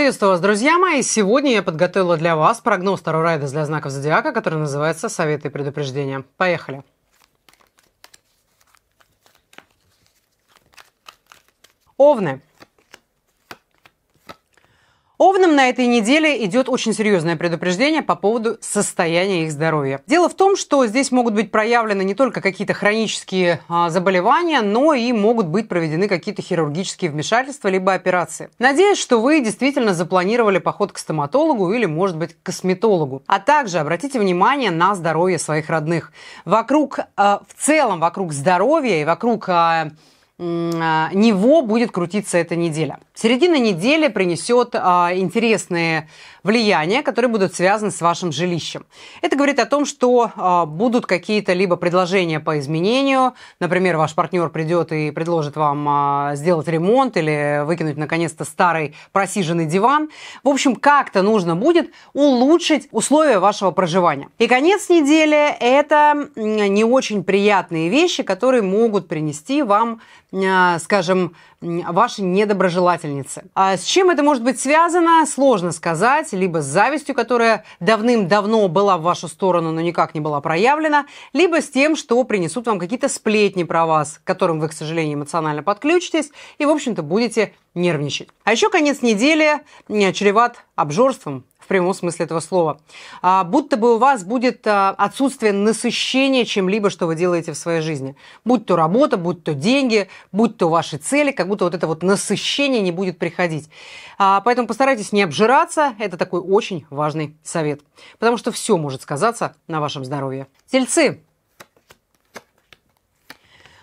Приветствую вас, друзья мои! Сегодня я подготовила для вас прогноз Таро Райда для знаков Зодиака, который называется «Советы и предупреждения». Поехали! Овны. Овнам на этой неделе идет очень серьезное предупреждение по поводу состояния их здоровья. Дело в том, что здесь могут быть проявлены не только какие-то хронические а, заболевания, но и могут быть проведены какие-то хирургические вмешательства либо операции. Надеюсь, что вы действительно запланировали поход к стоматологу или, может быть, к косметологу. А также обратите внимание на здоровье своих родных. Вокруг, а, в целом, вокруг здоровья и вокруг... А, а, него будет крутиться эта неделя. Середина недели принесет а, интересные влияния, которые будут связаны с вашим жилищем. Это говорит о том, что а, будут какие-то либо предложения по изменению, например, ваш партнер придет и предложит вам а, сделать ремонт или выкинуть наконец-то старый просиженный диван. В общем, как-то нужно будет улучшить условия вашего проживания. И конец недели – это не очень приятные вещи, которые могут принести вам Э, скажем, ваши недоброжелательницы. А с чем это может быть связано, сложно сказать. Либо с завистью, которая давным-давно была в вашу сторону, но никак не была проявлена, либо с тем, что принесут вам какие-то сплетни про вас, к которым вы, к сожалению, эмоционально подключитесь и, в общем-то, будете нервничать. А еще конец недели чреват обжорством, в прямом смысле этого слова. А, будто бы у вас будет а, отсутствие насыщения чем-либо, что вы делаете в своей жизни. Будь то работа, будь то деньги, будь то ваши цели, как будто вот это вот насыщение не будет приходить. А, поэтому постарайтесь не обжираться, это такой очень важный совет, потому что все может сказаться на вашем здоровье. Тельцы,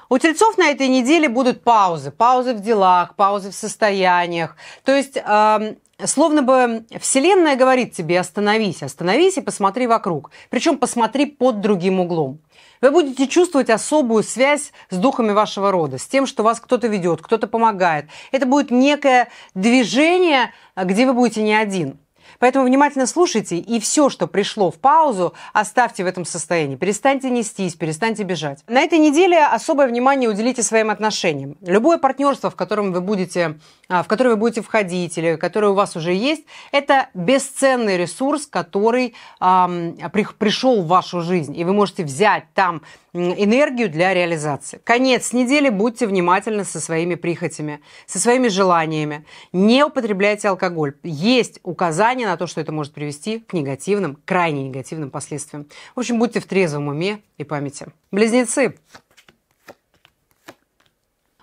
у тельцов на этой неделе будут паузы. Паузы в делах, паузы в состояниях. То есть э, словно бы Вселенная говорит тебе «остановись, остановись и посмотри вокруг». Причем посмотри под другим углом. Вы будете чувствовать особую связь с духами вашего рода, с тем, что вас кто-то ведет, кто-то помогает. Это будет некое движение, где вы будете не один. Поэтому внимательно слушайте, и все, что пришло в паузу, оставьте в этом состоянии. Перестаньте нестись, перестаньте бежать. На этой неделе особое внимание уделите своим отношениям. Любое партнерство, в котором вы будете, а, в которое вы будете входить или которое у вас уже есть, это бесценный ресурс, который эм, при, пришел в вашу жизнь, и вы можете взять там энергию для реализации. Конец недели, будьте внимательны со своими прихотями, со своими желаниями. Не употребляйте алкоголь. Есть указания на то, что это может привести к негативным, крайне негативным последствиям. В общем, будьте в трезвом уме и памяти. Близнецы.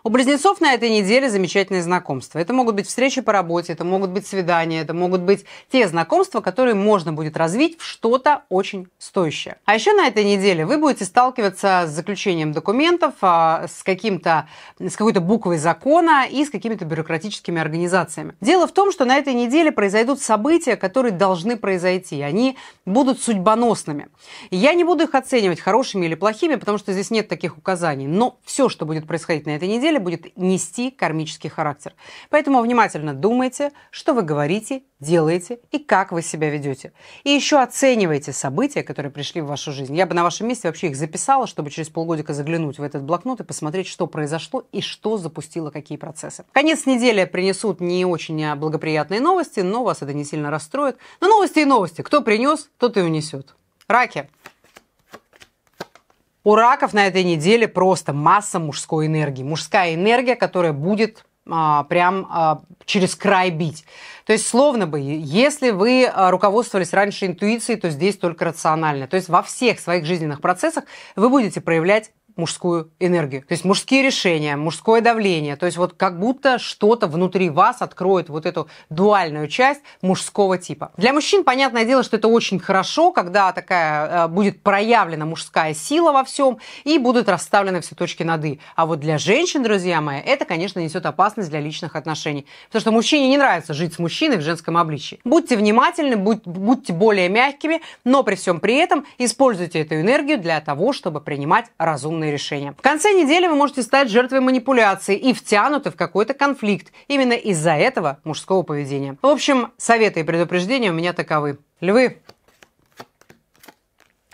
У близнецов на этой неделе замечательные знакомства. Это могут быть встречи по работе, это могут быть свидания, это могут быть те знакомства, которые можно будет развить в что-то очень стоящее. А еще на этой неделе вы будете сталкиваться с заключением документов, а, с, каким-то, с какой-то буквой закона и с какими-то бюрократическими организациями. Дело в том, что на этой неделе произойдут события, которые должны произойти. Они будут судьбоносными. Я не буду их оценивать хорошими или плохими, потому что здесь нет таких указаний. Но все, что будет происходить на этой неделе, деле будет нести кармический характер. Поэтому внимательно думайте, что вы говорите, делаете и как вы себя ведете. И еще оценивайте события, которые пришли в вашу жизнь. Я бы на вашем месте вообще их записала, чтобы через полгодика заглянуть в этот блокнот и посмотреть, что произошло и что запустило какие процессы. Конец недели принесут не очень благоприятные новости, но вас это не сильно расстроит. Но новости и новости. Кто принес, тот и унесет. Раки. У раков на этой неделе просто масса мужской энергии. Мужская энергия, которая будет а, прям а, через край бить. То есть, словно бы, если вы а, руководствовались раньше интуицией, то здесь только рационально. То есть во всех своих жизненных процессах вы будете проявлять мужскую энергию. То есть мужские решения, мужское давление. То есть вот как будто что-то внутри вас откроет вот эту дуальную часть мужского типа. Для мужчин, понятное дело, что это очень хорошо, когда такая э, будет проявлена мужская сила во всем и будут расставлены все точки над «и». А вот для женщин, друзья мои, это, конечно, несет опасность для личных отношений. Потому что мужчине не нравится жить с мужчиной в женском обличии. Будьте внимательны, будь, будьте более мягкими, но при всем при этом используйте эту энергию для того, чтобы принимать разумные разумные решения. В конце недели вы можете стать жертвой манипуляции и втянуты в какой-то конфликт именно из-за этого мужского поведения. В общем, советы и предупреждения у меня таковы. Львы,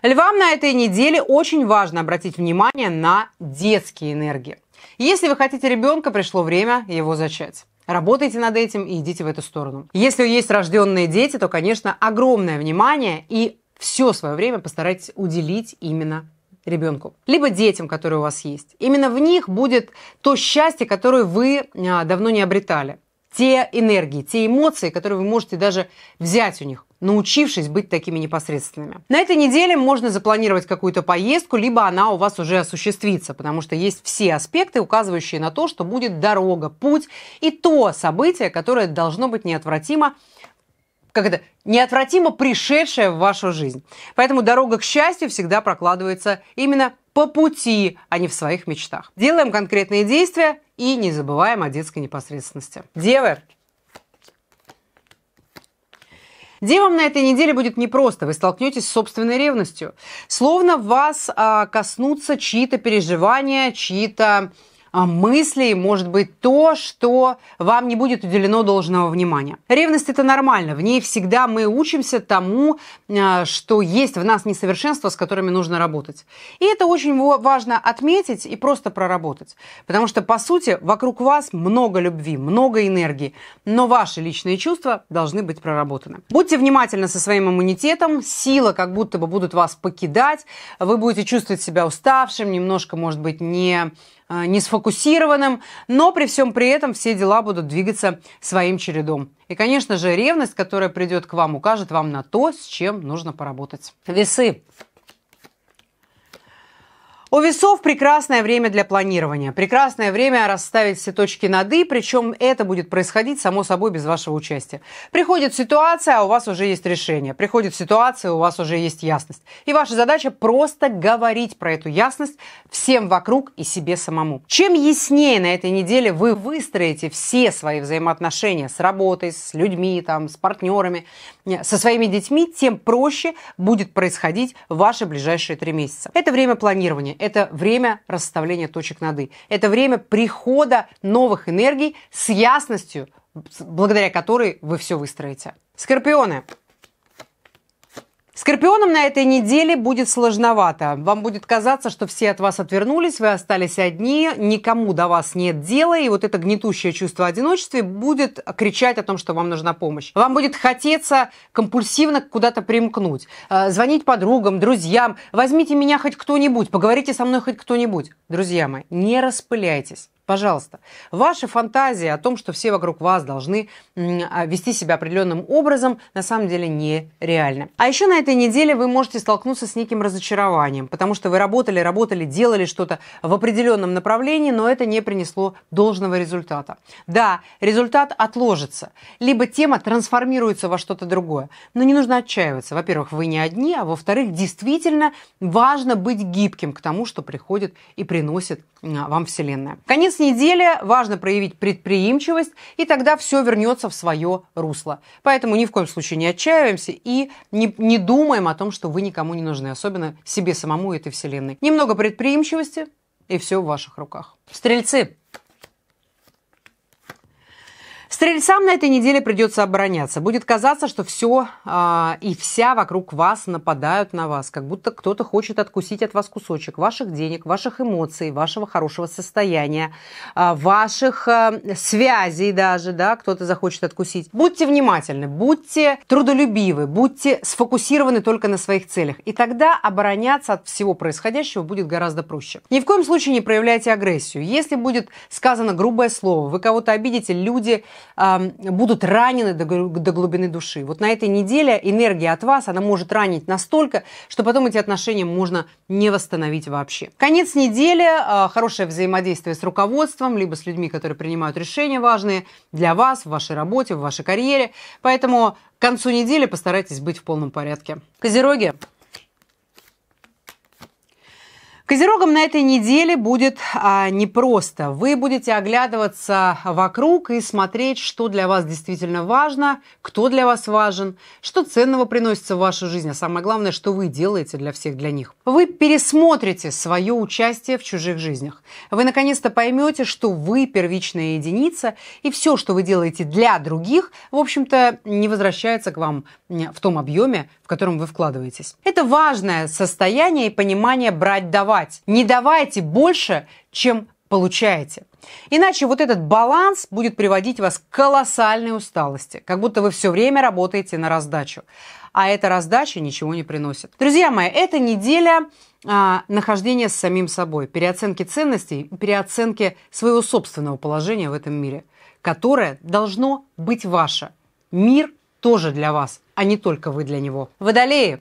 Львам на этой неделе очень важно обратить внимание на детские энергии. Если вы хотите ребенка, пришло время его зачать. Работайте над этим и идите в эту сторону. Если есть рожденные дети, то, конечно, огромное внимание и все свое время постарайтесь уделить именно ребенку, либо детям, которые у вас есть. Именно в них будет то счастье, которое вы а, давно не обретали. Те энергии, те эмоции, которые вы можете даже взять у них научившись быть такими непосредственными. На этой неделе можно запланировать какую-то поездку, либо она у вас уже осуществится, потому что есть все аспекты, указывающие на то, что будет дорога, путь и то событие, которое должно быть неотвратимо как это, неотвратимо пришедшая в вашу жизнь. Поэтому дорога к счастью всегда прокладывается именно по пути, а не в своих мечтах. Делаем конкретные действия и не забываем о детской непосредственности. Девы, Девам на этой неделе будет непросто, вы столкнетесь с собственной ревностью. Словно вас а, коснутся чьи-то переживания, чьи-то а, мыслей может быть то, что вам не будет уделено должного внимания. Ревность – это нормально. В ней всегда мы учимся тому, э, что есть в нас несовершенства, с которыми нужно работать. И это очень важно отметить и просто проработать. Потому что, по сути, вокруг вас много любви, много энергии, но ваши личные чувства должны быть проработаны. Будьте внимательны со своим иммунитетом. Сила как будто бы будут вас покидать. Вы будете чувствовать себя уставшим, немножко, может быть, не а, несфокусированным, но при всем при этом все дела будут двигаться своим чередом. И, конечно же, ревность, которая придет к вам, укажет вам на то, с чем нужно поработать. Весы. У весов прекрасное время для планирования. Прекрасное время расставить все точки над «и», причем это будет происходить, само собой, без вашего участия. Приходит ситуация, а у вас уже есть решение. Приходит ситуация, у вас уже есть ясность. И ваша задача просто говорить про эту ясность всем вокруг и себе самому. Чем яснее на этой неделе вы выстроите все свои взаимоотношения с работой, с людьми, там, с партнерами, э, со своими детьми, тем проще будет происходить ваши ближайшие три месяца. Это время планирования это время расставления точек над «и». Это время прихода новых энергий с ясностью, благодаря которой вы все выстроите. Скорпионы, Скорпионам на этой неделе будет сложновато. Вам будет казаться, что все от вас отвернулись, вы остались одни, никому до вас нет дела, и вот это гнетущее чувство одиночества будет кричать о том, что вам нужна помощь. Вам будет хотеться компульсивно куда-то примкнуть, э, звонить подругам, друзьям, возьмите меня хоть кто-нибудь, поговорите со мной хоть кто-нибудь. Друзья мои, не распыляйтесь. Пожалуйста. ваша фантазия о том, что все вокруг вас должны а, вести себя определенным образом, на самом деле нереальны. А еще на этой неделе вы можете столкнуться с неким разочарованием, потому что вы работали, работали, делали что-то в определенном направлении, но это не принесло должного результата. Да, результат отложится, либо тема трансформируется во что-то другое. Но не нужно отчаиваться. Во-первых, вы не одни, а во-вторых, действительно важно быть гибким к тому, что приходит и приносит вам Вселенная. Конец недели важно проявить предприимчивость, и тогда все вернется в свое русло. Поэтому ни в коем случае не отчаиваемся и не, не думаем о том, что вы никому не нужны, особенно себе самому и этой вселенной. Немного предприимчивости, и все в ваших руках. Стрельцы, Стрельцам на этой неделе придется обороняться. Будет казаться, что все э, а, и вся вокруг вас нападают на вас, как будто кто-то хочет откусить от вас кусочек ваших денег, ваших эмоций, вашего хорошего состояния, э, ваших э, связей даже, да, кто-то захочет откусить. Будьте внимательны, будьте трудолюбивы, будьте сфокусированы только на своих целях, и тогда обороняться от всего происходящего будет гораздо проще. Ни в коем случае не проявляйте агрессию. Если будет сказано грубое слово, вы кого-то обидите, люди будут ранены до, глубины души. Вот на этой неделе энергия от вас, она может ранить настолько, что потом эти отношения можно не восстановить вообще. Конец недели, а, хорошее взаимодействие с руководством, либо с людьми, которые принимают решения важные для вас, в вашей работе, в вашей карьере. Поэтому к концу недели постарайтесь быть в полном порядке. Козероги, Козерогам на этой неделе будет а, непросто. Вы будете оглядываться вокруг и смотреть, что для вас действительно важно, кто для вас важен, что ценного приносится в вашу жизнь, а самое главное, что вы делаете для всех для них. Вы пересмотрите свое участие в чужих жизнях. Вы наконец-то поймете, что вы первичная единица, и все, что вы делаете для других, в общем-то, не возвращается к вам в том объеме, котором вы вкладываетесь. Это важное состояние и понимание брать-давать. Не давайте больше, чем получаете. Иначе вот этот баланс будет приводить вас к колоссальной усталости, как будто вы все время работаете на раздачу. А эта раздача ничего не приносит. Друзья мои, эта неделя а, нахождения с самим собой, переоценки ценностей, переоценки своего собственного положения в этом мире, которое должно быть ваше. Мир тоже для вас, а не только вы для него. Водолеи,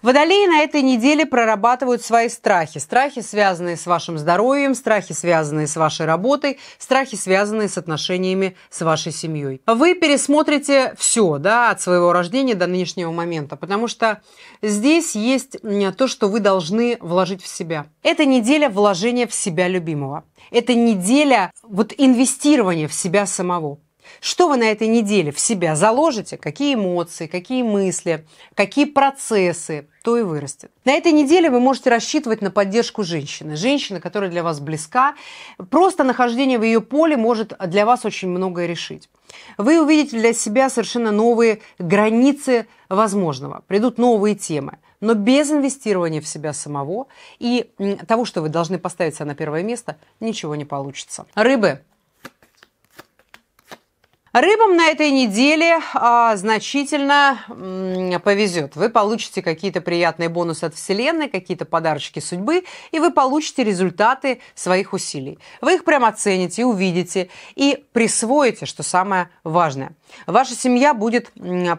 Водолеи на этой неделе прорабатывают свои страхи. Страхи, связанные с вашим здоровьем, страхи, связанные с вашей работой, страхи, связанные с отношениями с вашей семьей. Вы пересмотрите все, да, от своего рождения до нынешнего момента, потому что здесь есть то, что вы должны вложить в себя. Это неделя вложения в себя любимого. Это неделя вот инвестирования в себя самого. Что вы на этой неделе в себя заложите, какие эмоции, какие мысли, какие процессы, то и вырастет. На этой неделе вы можете рассчитывать на поддержку женщины. Женщина, которая для вас близка, просто нахождение в ее поле может для вас очень многое решить. Вы увидите для себя совершенно новые границы возможного, придут новые темы. Но без инвестирования в себя самого и того, что вы должны поставить себя на первое место, ничего не получится. Рыбы, Рыбам на этой неделе а, значительно м, повезет. Вы получите какие-то приятные бонусы от Вселенной, какие-то подарочки судьбы, и вы получите результаты своих усилий. Вы их прямо оцените, увидите и присвоите, что самое важное. Ваша семья будет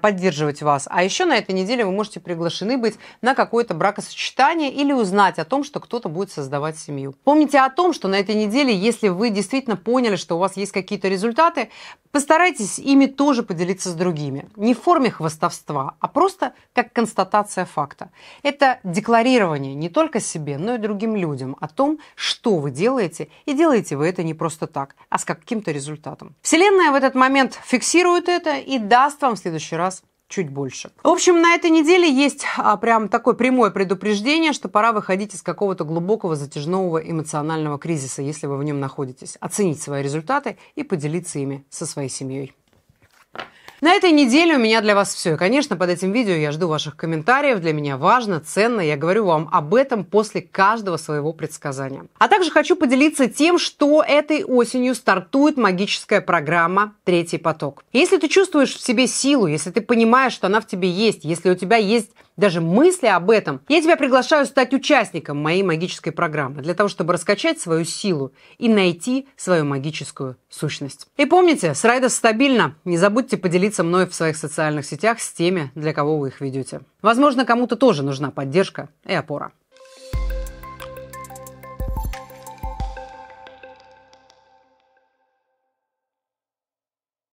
поддерживать вас. А еще на этой неделе вы можете приглашены быть на какое-то бракосочетание или узнать о том, что кто-то будет создавать семью. Помните о том, что на этой неделе, если вы действительно поняли, что у вас есть какие-то результаты, постарайтесь постарайтесь ими тоже поделиться с другими. Не в форме хвастовства, а просто как констатация факта. Это декларирование не только себе, но и другим людям о том, что вы делаете, и делаете вы это не просто так, а с каким-то результатом. Вселенная в этот момент фиксирует это и даст вам в следующий раз чуть больше. В общем, на этой неделе есть а, прям такое прямое предупреждение, что пора выходить из какого-то глубокого затяжного эмоционального кризиса, если вы в нем находитесь, оценить свои результаты и поделиться ими со своей семьей. На этой неделе у меня для вас все. И, конечно, под этим видео я жду ваших комментариев. Для меня важно, ценно. Я говорю вам об этом после каждого своего предсказания. А также хочу поделиться тем, что этой осенью стартует магическая программа «Третий поток». Если ты чувствуешь в себе силу, если ты понимаешь, что она в тебе есть, если у тебя есть даже мысли об этом, я тебя приглашаю стать участником моей магической программы для того, чтобы раскачать свою силу и найти свою магическую сущность. И помните, с Райдос стабильно. Не забудьте поделиться мной в своих социальных сетях с теми, для кого вы их ведете. Возможно, кому-то тоже нужна поддержка и опора.